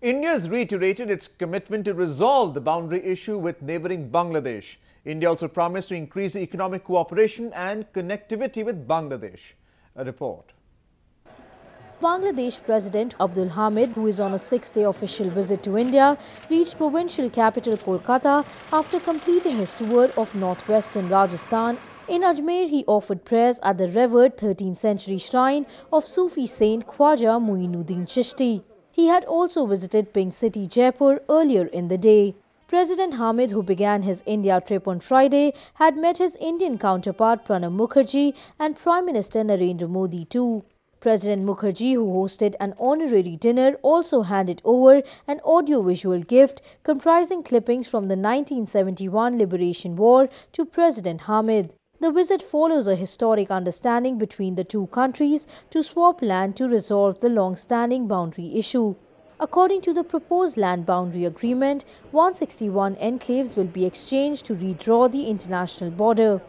India has reiterated its commitment to resolve the boundary issue with neighboring Bangladesh. India also promised to increase economic cooperation and connectivity with Bangladesh. A report. Bangladesh President Abdul Hamid, who is on a six-day official visit to India, reached provincial capital Kolkata after completing his tour of northwestern Rajasthan in Ajmer, he offered prayers at the revered 13th century shrine of Sufi saint Khwaja Muinuddin Chishti. He had also visited Pink City, Jaipur earlier in the day. President Hamid, who began his India trip on Friday, had met his Indian counterpart Pranab Mukherjee and Prime Minister Narendra Modi too. President Mukherjee, who hosted an honorary dinner, also handed over an audiovisual gift comprising clippings from the 1971 Liberation War to President Hamid. The visit follows a historic understanding between the two countries to swap land to resolve the long-standing boundary issue. According to the proposed land boundary agreement, 161 enclaves will be exchanged to redraw the international border.